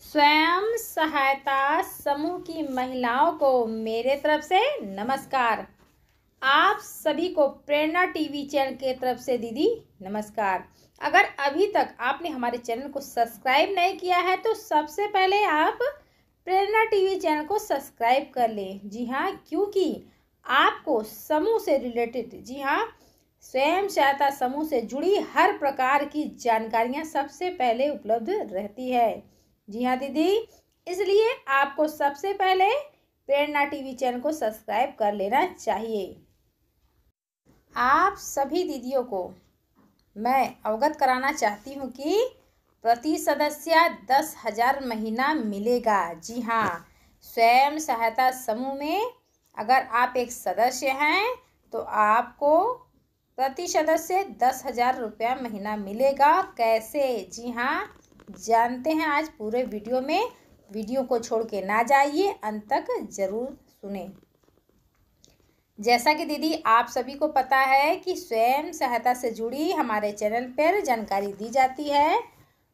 स्वयं सहायता समूह की महिलाओं को मेरे तरफ से नमस्कार आप सभी को प्रेरणा टीवी चैनल के तरफ से दीदी नमस्कार अगर अभी तक आपने हमारे चैनल को सब्सक्राइब नहीं किया है तो सबसे पहले आप प्रेरणा टीवी चैनल को सब्सक्राइब कर लें जी हाँ क्योंकि आपको समूह से रिलेटेड जी हाँ स्वयं सहायता समूह से जुड़ी हर प्रकार की जानकारियाँ सबसे पहले उपलब्ध रहती है जी हाँ दीदी इसलिए आपको सबसे पहले प्रेरणा टीवी चैनल को सब्सक्राइब कर लेना चाहिए आप सभी दीदियों को मैं अवगत कराना चाहती हूँ कि प्रति सदस्य दस हजार महीना मिलेगा जी हाँ स्वयं सहायता समूह में अगर आप एक सदस्य हैं तो आपको प्रति सदस्य दस हजार रुपया महीना मिलेगा कैसे जी हाँ जानते हैं आज पूरे वीडियो में वीडियो को छोड़ के ना जाइए अंत तक जरूर सुने जैसा कि दीदी आप सभी को पता है कि स्वयं सहायता से जुड़ी हमारे चैनल पर जानकारी दी जाती है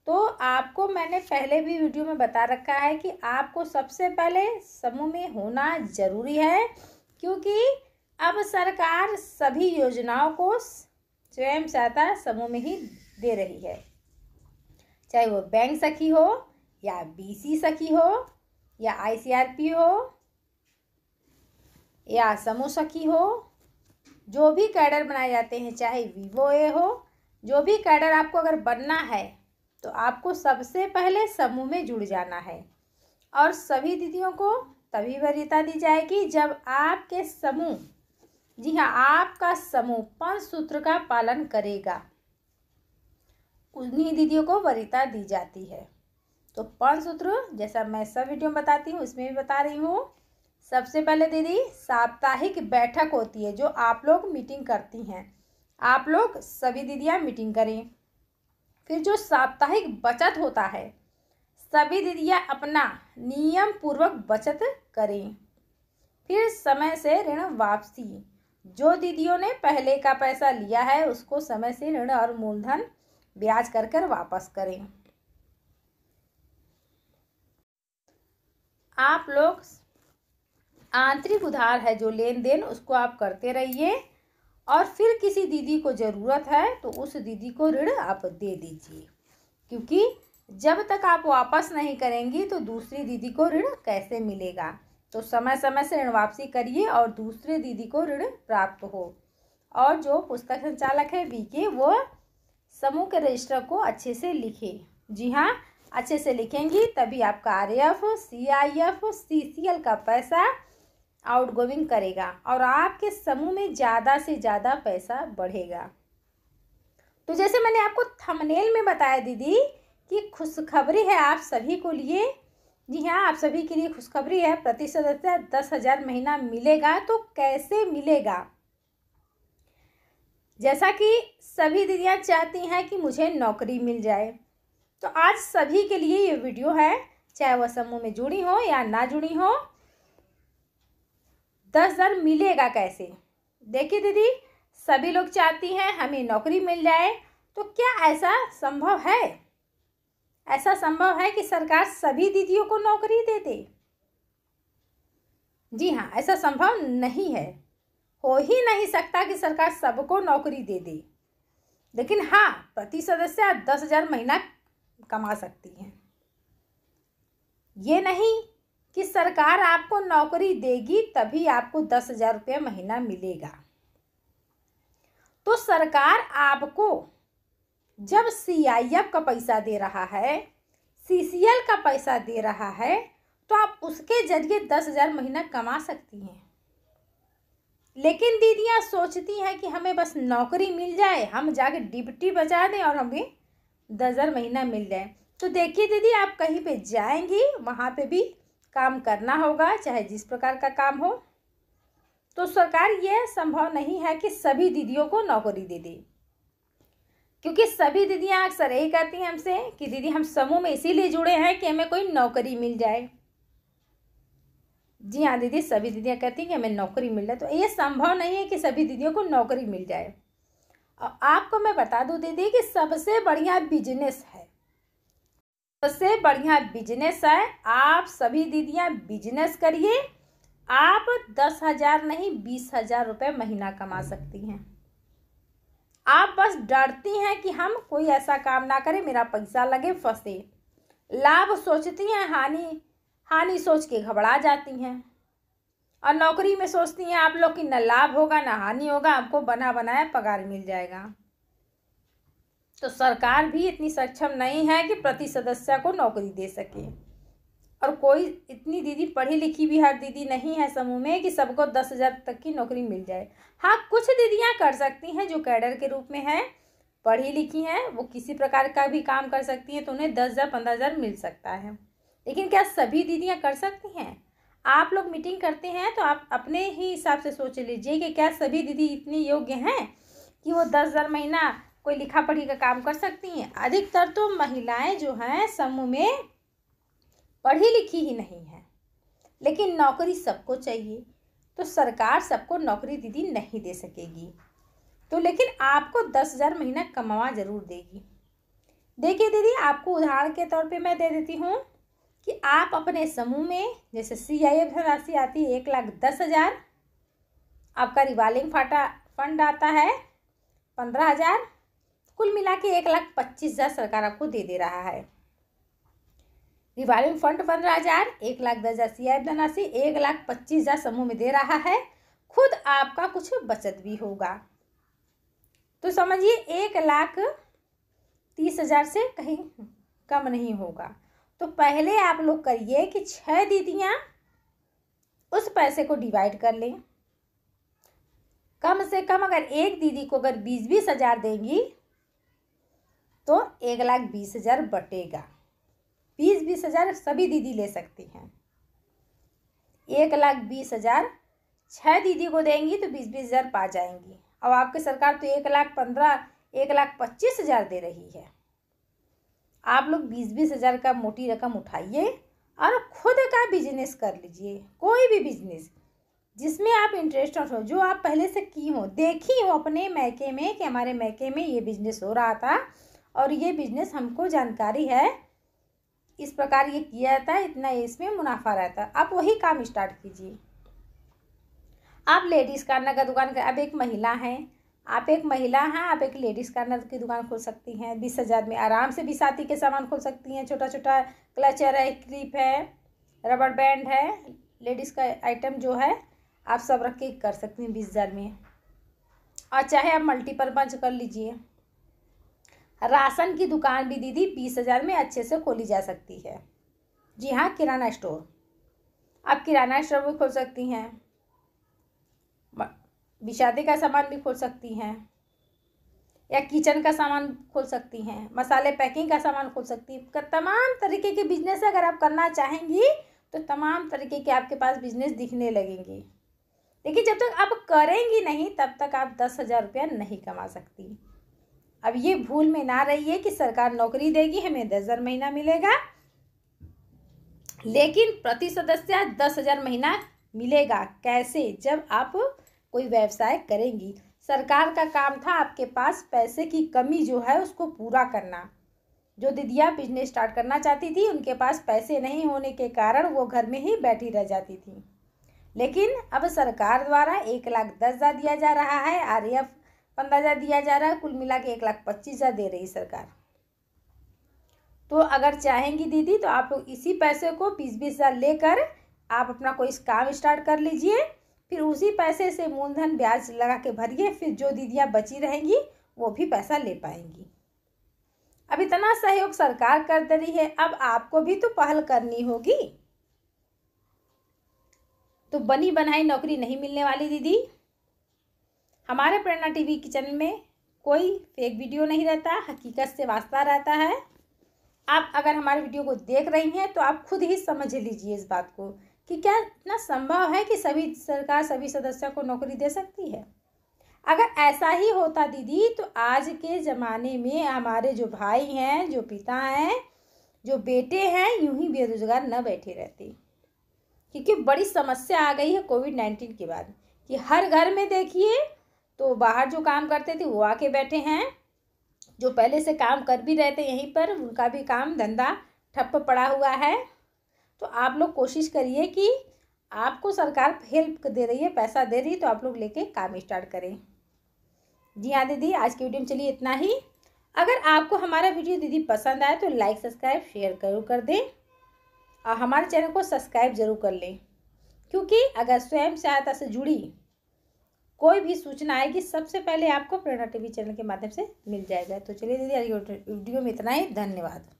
तो आपको मैंने पहले भी वीडियो में बता रखा है कि आपको सबसे पहले समूह में होना ज़रूरी है क्योंकि अब सरकार सभी योजनाओं को स्वयं सहायता समूह में ही दे रही है चाहे वो बैंक सखी हो या बीसी सखी हो या आईसीआरपी हो या समूह सखी हो जो भी कैडर बनाए जाते हैं चाहे वीवो ए हो जो भी कैडर आपको अगर बनना है तो आपको सबसे पहले समूह में जुड़ जाना है और सभी दीदियों को तभी वरीयता दी जाएगी जब आपके समूह जी हाँ आपका समूह पंच सूत्र का पालन करेगा उन्हीं दीदियों को वरीयता दी जाती है तो पंच सूत्र जैसा मैं सब वीडियो में बताती हूँ उसमें भी बता रही हूँ सबसे पहले दीदी साप्ताहिक बैठक होती है जो आप लोग मीटिंग करती हैं आप लोग सभी दीदियाँ मीटिंग करें फिर जो साप्ताहिक बचत होता है सभी दीदियाँ अपना नियम पूर्वक बचत करें फिर समय से ऋण वापसी जो दीदियों ने पहले का पैसा लिया है उसको समय से ऋण और मूलधन ब्याज कर कर वापस करें आप लोग आंतरिक उधार है जो लेन देन उसको आप करते रहिए और फिर किसी दीदी को ज़रूरत है तो उस दीदी को ऋण आप दे दीजिए क्योंकि जब तक आप वापस नहीं करेंगी तो दूसरी दीदी को ऋण कैसे मिलेगा तो समय समय से ऋण वापसी करिए और दूसरे दीदी को ऋण प्राप्त हो और जो पुस्तक संचालक है बीके वो समूह के रजिस्टर को अच्छे से लिखे जी हाँ अच्छे से लिखेंगी तभी आपका R F C I F C C L का पैसा आउटगोइंग करेगा और आपके समूह में ज़्यादा से ज़्यादा पैसा बढ़ेगा तो जैसे मैंने आपको थंबनेल में बताया दीदी कि खुशखबरी है आप सभी को लिए जी हाँ आप सभी के लिए खुशखबरी है प्रति सदस्य दस हज़ार महीना मिलेगा तो कैसे मिलेगा जैसा कि सभी दीदियाँ चाहती हैं कि मुझे नौकरी मिल जाए तो आज सभी के लिए ये वीडियो है चाहे वह समूह में जुड़ी हो या ना जुड़ी हो दस हज़ार मिलेगा कैसे देखिए दीदी सभी लोग चाहती हैं हमें नौकरी मिल जाए तो क्या ऐसा संभव है ऐसा संभव है कि सरकार सभी दीदियों को नौकरी दे दे जी हाँ ऐसा संभव नहीं है हो ही नहीं सकता कि सरकार सबको नौकरी दे दे लेकिन हाँ प्रति सदस्य दस हजार महीना कमा सकती हैं ये नहीं कि सरकार आपको नौकरी देगी तभी आपको दस हजार रुपये महीना मिलेगा तो सरकार आपको जब सी आई एफ का पैसा दे रहा है सी सी एल का पैसा दे रहा है तो आप उसके जरिए दस हजार महीना कमा सकती हैं लेकिन दीदियाँ सोचती हैं कि हमें बस नौकरी मिल जाए हम जाके डिप्टी बजा दें और हमें दस हज़ार महीना मिल जाए तो देखिए दीदी आप कहीं पे जाएंगी वहाँ पे भी काम करना होगा चाहे जिस प्रकार का काम हो तो सरकार ये संभव नहीं है कि सभी दीदियों को नौकरी दे दे क्योंकि सभी दीदियाँ अक्सर यही कहती हैं हमसे कि दीदी हम समूह में इसीलिए जुड़े हैं कि हमें कोई नौकरी मिल जाए जी हाँ दीदी सभी दीदियाँ कहती हैं कि हमें नौकरी मिल जाए तो ये संभव नहीं है कि सभी दीदियों को नौकरी मिल जाए और आपको मैं बता दूँ दीदी कि सबसे बढ़िया बिजनेस है सबसे बढ़िया बिजनेस है आप सभी दीदियाँ बिजनेस करिए आप दस हज़ार नहीं बीस हज़ार रुपये महीना कमा सकती हैं आप बस डरती हैं कि हम कोई ऐसा काम ना करें मेरा पैसा लगे फंसे लाभ सोचती हैं हानि हानि सोच के घबरा जाती हैं और नौकरी में सोचती हैं आप लोग कि न लाभ होगा ना हानि होगा आपको बना बनाया पगार मिल जाएगा तो सरकार भी इतनी सक्षम नहीं है कि प्रति सदस्य को नौकरी दे सके और कोई इतनी दीदी पढ़ी लिखी भी हर दीदी नहीं है समूह में कि सबको दस हज़ार तक की नौकरी मिल जाए हाँ कुछ दीदियाँ कर सकती हैं जो कैडर के रूप में हैं पढ़ी लिखी हैं वो किसी प्रकार का भी काम कर सकती हैं तो उन्हें दस हज़ार पंद्रह हज़ार मिल सकता है लेकिन क्या सभी दीदियाँ कर सकती हैं आप लोग मीटिंग करते हैं तो आप अपने ही हिसाब से सोच लीजिए कि क्या सभी दीदी इतनी योग्य हैं कि वो दस हज़ार महीना कोई लिखा पढ़ी का काम कर सकती हैं अधिकतर तो महिलाएं जो हैं समूह में पढ़ी लिखी ही नहीं है लेकिन नौकरी सबको चाहिए तो सरकार सबको नौकरी दीदी नहीं दे सकेगी तो लेकिन आपको दस हज़ार महीना कमावा ज़रूर देगी देखिए दीदी आपको उदाहरण के तौर पे मैं दे देती हूँ कि आप अपने समूह में जैसे सी आई एफ राशि आती है एक लाख दस हज़ार आपका रिवॉल्विंग फाटा फंड आता है पंद्रह हज़ार कुल मिला के एक लाख पच्चीस हज़ार सरकार आपको दे दे रहा है रिवॉल्विंग फंड पंद्रह हज़ार एक लाख दस हज़ार सी आई एफ धनराशि एक लाख पच्चीस हज़ार समूह में दे रहा है खुद आपका कुछ बचत भी होगा तो समझिए एक लाख तीस हज़ार से कहीं कम नहीं होगा तो पहले आप लोग करिए कि छः दीदियाँ उस पैसे को डिवाइड कर लें कम से कम अगर एक दीदी को अगर बीस बीस हज़ार देंगी तो एक लाख बीस हज़ार बटेगा बीस बीस हज़ार सभी दीदी ले सकती हैं एक लाख बीस हज़ार छः दीदी को देंगी तो बीस बीस हज़ार पा जाएंगी अब आपकी सरकार तो एक लाख पंद्रह एक लाख पच्चीस हज़ार दे रही है आप लोग बीस बीस हज़ार का मोटी रकम उठाइए और ख़ुद का बिजनेस कर लीजिए कोई भी बिजनेस जिसमें आप इंटरेस्ट हो जो आप पहले से की हो देखी हो अपने मैके में कि हमारे मैके में ये बिजनेस हो रहा था और ये बिजनेस हमको जानकारी है इस प्रकार ये किया जाता है इतना इसमें मुनाफा रहता है आप वही काम स्टार्ट कीजिए आप लेडीज़ का का दुकान कर अब एक महिला हैं आप एक महिला हैं आप एक लेडीज़ कार्नर की दुकान खोल सकती हैं बीस हज़ार में आराम से साथी के सामान खोल सकती हैं छोटा छोटा क्लचर है क्लिप है रबड़ बैंड है लेडीज़ का आइटम जो है आप सब रख के कर सकती हैं बीस हज़ार में और चाहे आप मल्टीपर्पज कर लीजिए राशन की दुकान भी दीदी बीस हज़ार में अच्छे से खोली जा सकती है जी हाँ किराना स्टोर आप किराना स्टोर भी खोल सकती हैं विषादे का सामान भी खोल सकती हैं या किचन का सामान खोल सकती हैं मसाले पैकिंग का सामान खोल सकती हैं तमाम तरीके के बिजनेस अगर आप करना चाहेंगी तो तमाम तरीके के आपके पास बिजनेस दिखने लगेंगे लेकिन जब तक आप करेंगी नहीं तब तक आप दस हज़ार रुपया नहीं कमा सकती अब ये भूल में ना रहिए कि सरकार नौकरी देगी हमें दस हज़ार महीना मिलेगा लेकिन प्रति सदस्य दस हज़ार महीना मिलेगा कैसे जब आप कोई व्यवसाय करेंगी सरकार का काम था आपके पास पैसे की कमी जो है उसको पूरा करना जो दीदियाँ बिजनेस स्टार्ट करना चाहती थी उनके पास पैसे नहीं होने के कारण वो घर में ही बैठी रह जाती थी लेकिन अब सरकार द्वारा एक लाख दस हज़ार दिया जा रहा है आर एफ पंद्रह हज़ार दिया जा रहा है कुल मिला के एक लाख पच्चीस हज़ार दे रही सरकार तो अगर चाहेंगी दीदी तो आप लोग इसी पैसे को बीस बीस हज़ार लेकर आप अपना कोई काम स्टार्ट कर लीजिए फिर उसी पैसे से मूलधन ब्याज लगा के भरिए फिर जो दीदियाँ बची रहेंगी वो भी पैसा ले पाएंगी अब इतना सहयोग सरकार कर दे रही है अब आपको भी तो पहल करनी होगी तो बनी बनाई नौकरी नहीं मिलने वाली दीदी हमारे प्रेरणा टीवी किचन में कोई फेक वीडियो नहीं रहता हकीकत से वास्ता रहता है आप अगर हमारे वीडियो को देख रही हैं तो आप खुद ही समझ लीजिए इस बात को कि क्या इतना संभव है कि सभी सरकार सभी सदस्यों को नौकरी दे सकती है अगर ऐसा ही होता दीदी तो आज के ज़माने में हमारे जो भाई हैं जो पिता हैं जो बेटे हैं यूं ही बेरोजगार न बैठे रहते क्योंकि बड़ी समस्या आ गई है कोविड नाइन्टीन के बाद कि हर घर में देखिए तो बाहर जो काम करते थे वो आके बैठे हैं जो पहले से काम कर भी रहे थे यहीं पर उनका भी काम धंधा ठप्प पड़ा हुआ है तो आप लोग कोशिश करिए कि आपको सरकार हेल्प दे रही है पैसा दे रही है तो आप लोग लेके काम स्टार्ट करें जी हाँ दीदी आज की वीडियो में चलिए इतना ही अगर आपको हमारा वीडियो दीदी पसंद आए तो लाइक सब्सक्राइब शेयर जरूर कर दें और हमारे चैनल को सब्सक्राइब जरूर कर लें क्योंकि अगर स्वयं सहायता से जुड़ी कोई भी सूचना आएगी सबसे पहले आपको प्रेरणा टीवी चैनल के माध्यम से मिल जाएगा तो चलिए दीदी आज वीडियो में इतना ही धन्यवाद